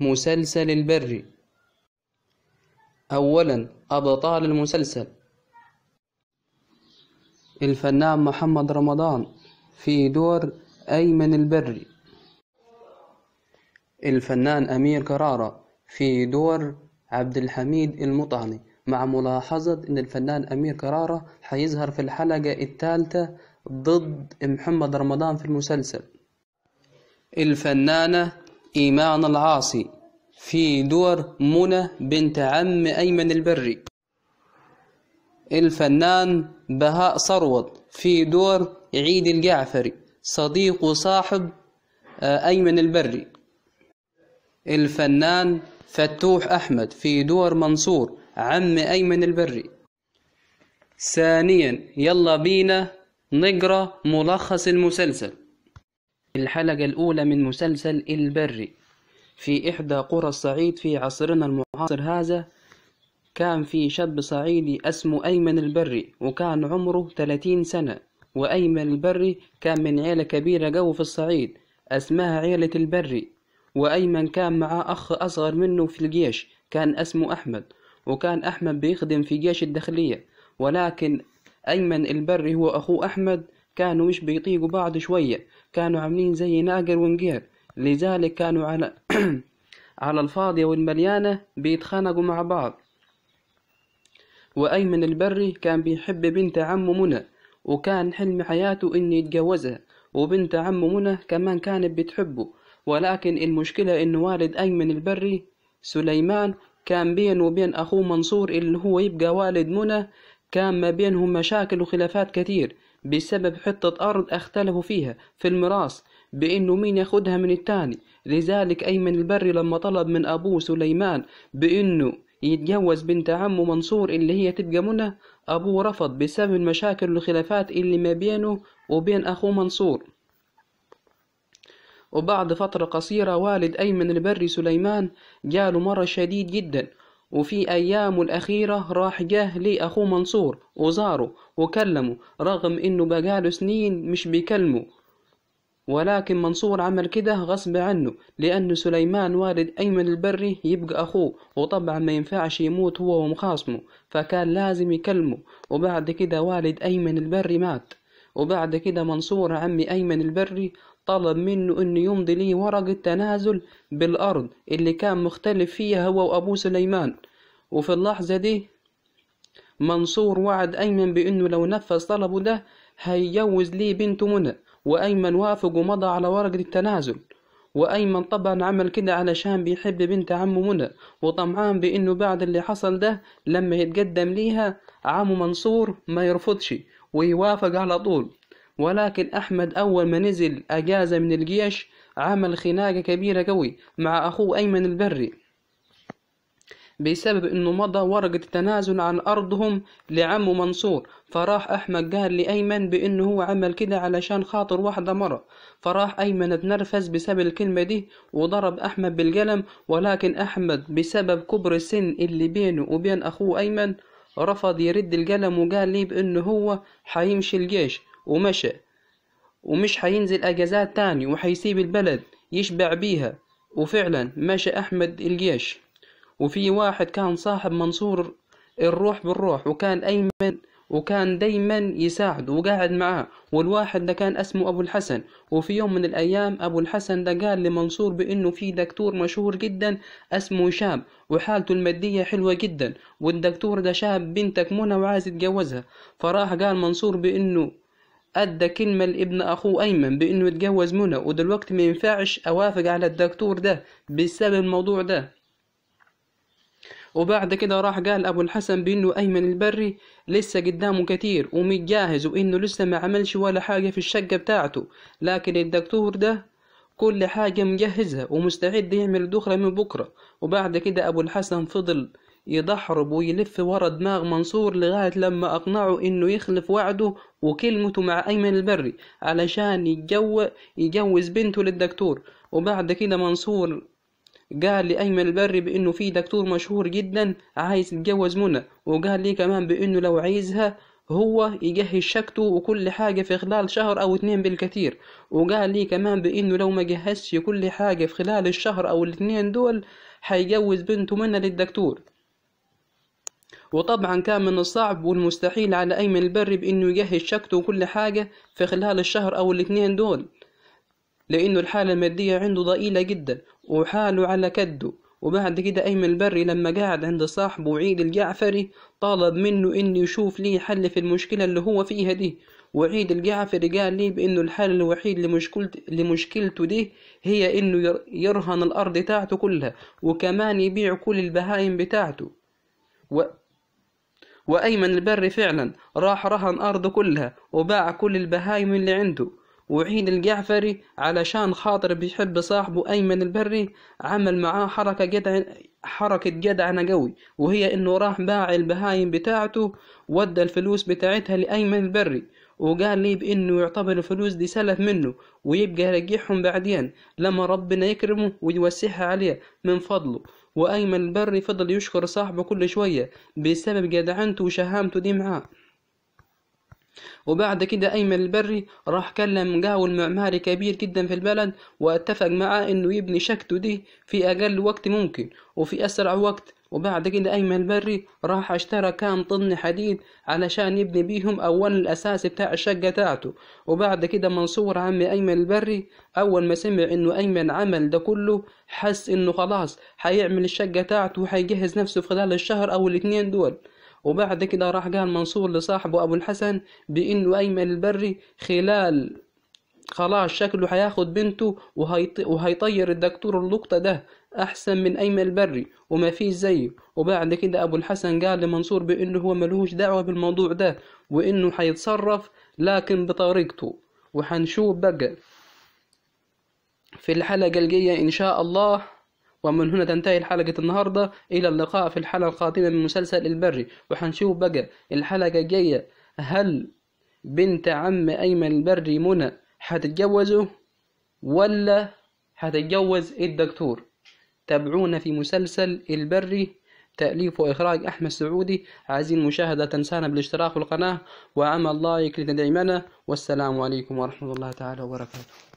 مسلسل البر أولا أبطال المسلسل الفنان محمد رمضان في دور أيمن البري الفنان أمير كرارة في دور عبد الحميد المطعني مع ملاحظة أن الفنان أمير كرارة حيظهر في الحلقة الثالثة ضد محمد رمضان في المسلسل الفنانة إيمان العاصي في دور منى بنت عم أيمن البري الفنان بهاء صروت في دور عيد الجعفري صديق وصاحب آه، أيمن البري الفنان فتوح أحمد في دور منصور عم أيمن البري ثانيا يلا بينا نقرأ ملخص المسلسل الحلقة الأولى من مسلسل البري في إحدى قرى الصعيد في عصرنا المعاصر هذا كان في شاب صعيدي اسمه أيمن البري وكان عمره 30 سنة وأيمن البري كان من عيلة كبيرة جو في الصعيد اسمها عيلة البري وأيمن كان معاه أخ أصغر منه في الجيش كان اسمه أحمد وكان أحمد بيخدم في جيش الداخلية ولكن أيمن البري هو أخوه أحمد كانوا مش بيطيقوا بعض شوية كانوا عاملين زي ناقر ونقير لذلك كانوا على على الفاضية والمليانة بيتخانقوا مع بعض وأيمن البري كان بيحب بنت عمه منى وكان حلم حياته إنه يتجوزها وبنت عمه منى كمان كانت بتحبه ولكن المشكلة إن والد أيمن البري سليمان كان بينه وبين أخوه منصور اللي هو يبقى والد منى كان ما بينهم مشاكل وخلافات كثير بسبب حتة أرض اختلفوا فيها في الميراث بأنه مين ياخدها من التاني لذلك أيمن البري لما طلب من أبوه سليمان بأنه يتجوز بنت عمه منصور اللي هي تبقى منى أبوه رفض بسبب المشاكل والخلافات اللي ما بينه وبين أخوه منصور وبعد فترة قصيرة والد أيمن البري سليمان جاله مرض شديد جدا وفي أيامه الأخيرة راح جه لي أخو منصور وزاره وكلمه رغم إنه بقاله سنين مش بيكلمه ولكن منصور عمل كده غصب عنه لأن سليمان والد أيمن البري يبقى أخوه وطبعا ما ينفعش يموت هو ومخاصمه فكان لازم يكلمه وبعد كده والد أيمن البري مات وبعد كده منصور عمي أيمن البري طلب منه انه يمضي ليه ورقة تنازل بالأرض اللي كان مختلف فيها هو وأبو سليمان وفي اللحظة دي منصور وعد أيمن بأنه لو نفذ طلبه ده هيجوز ليه بنته منى وأيمن وافق ومضى على ورقة التنازل وأيمن طبعا عمل كده علشان بيحب بنت عمه منى وطمعان بأنه بعد اللي حصل ده لما يتقدم ليها عمه منصور ما يرفضش ويوافق على طول ولكن أحمد أول ما نزل أجازة من الجيش عمل خناقة كبيرة قوي مع أخوه أيمن البري بسبب انه مضى ورقة تنازل عن ارضهم لعمه منصور فراح احمد قال لايمن بانه هو عمل كده علشان خاطر واحدة مرة فراح ايمن اتنرفز بسبب الكلمة دي وضرب احمد بالقلم ولكن احمد بسبب كبر السن اللي بينه وبين اخوه ايمن رفض يرد القلم وقال لي بانه هو حيمشي الجيش ومشى ومش حينزل أجازات تاني وحيسيب البلد يشبع بيها وفعلا مشى أحمد الجيش وفي واحد كان صاحب منصور الروح بالروح وكان أيمن وكان دايما يساعده وقاعد معاه والواحد ده كان اسمه ابو الحسن وفي يوم من الايام ابو الحسن ده قال لمنصور بانه في دكتور مشهور جدا اسمه شاب وحالته الماديه حلوه جدا والدكتور ده شاب بنتك منى وعايز يتجوزها فراح قال منصور بانه ادى كلمه لابن اخوه ايمن بانه يتجوز منى ودلوقتي ما ينفعش اوافق على الدكتور ده بسبب الموضوع ده وبعد كده راح قال ابو الحسن بانه ايمن البري لسه قدامه كتير ومتجهز وانه لسه ما عملش ولا حاجه في الشقه بتاعته لكن الدكتور ده كل حاجه مجهزها ومستعد يعمل دخله من بكره وبعد كده ابو الحسن فضل يضحرب ويلف ورا دماغ منصور لغاية لما أقنعه إنه يخلف وعده وكلمته مع أيمن البري علشان يجو يجوز بنته للدكتور وبعد كده منصور قال لأيمن البري بإنه في دكتور مشهور جدا عايز يتجوز منى وقال لي كمان بإنه لو عايزها هو يجهز شكته وكل حاجة في خلال شهر أو اتنين بالكثير وقال لي كمان بإنه لو ما جهزش كل حاجة في خلال الشهر أو الاتنين دول هيجوز بنته منى للدكتور وطبعا كان من الصعب والمستحيل على أيمن البري بإنه يجهز شكته وكل حاجة في خلال الشهر أو الاتنين دول لأنه الحالة المادية عنده ضئيلة جدا وحاله على كده وبعد كده أيمن البري لما قعد عند صاحبه عيد الجعفري طلب منه إنه يشوف ليه حل في المشكلة اللي هو فيها دي وعيد الجعفري قال لي بإنه الحل الوحيد لمشكلت لمشكلته دي هي إنه يرهن الأرض بتاعته كلها وكمان يبيع كل البهايم بتاعته و... وأيمن البري فعلا راح رهن أرضه كلها وباع كل البهايم اللي عنده وعيد الجعفري علشان خاطر بيحب صاحبه أيمن البري عمل معاه حركة جدع حركة جدعنة قوي وهي إنه راح باع البهايم بتاعته ودى الفلوس بتاعتها لأيمن البري وقال لي بإنه يعتبر الفلوس دي سلف منه ويبقى يرجعهم بعدين لما ربنا يكرمه ويوسعها عليه من فضله وأيمن البري فضل يشكر صاحبه كل شوية بسبب جدعنته وشهامته دي معاه وبعد كده أيمن البري راح كلم قهوة معماري كبير جدا في البلد واتفق معاه إنه يبني شكته دي في أقل وقت ممكن وفي أسرع وقت وبعد كده أيمن البري راح اشترى كام طن حديد علشان يبني بيهم أول الأساس بتاع الشقة تاعته وبعد كده منصور عمي أيمن البري أول ما سمع إنه أيمن عمل ده كله حس إنه خلاص هيعمل الشقة تاعته وهيجهز نفسه في خلال الشهر أو الاتنين دول وبعد كده راح قال منصور لصاحبه أبو الحسن بإنه أيمن البري خلال خلاص شكله هياخد بنته وهيطير الدكتور اللقطة ده احسن من ايمن البري وما فيش زيه وبعد كده ابو الحسن قال لمنصور بانه هو ملهوش دعوه بالموضوع ده وانه هيتصرف لكن بطريقته وحنشوف بقى في الحلقه الجايه ان شاء الله ومن هنا تنتهي حلقة النهاردة إلى اللقاء في الحلقة القادمة من مسلسل البري وحنشوف بقى الحلقة الجاية هل بنت عم أيمن البري منى هتتجوزه ولا هتتجوز الدكتور تابعونا في مسلسل البري تأليف وإخراج أحمد سعودي عايزين المشاهدة تنسانا بالاشتراك في القناة وعمل لايك لتدعمنا والسلام عليكم ورحمة الله تعالى وبركاته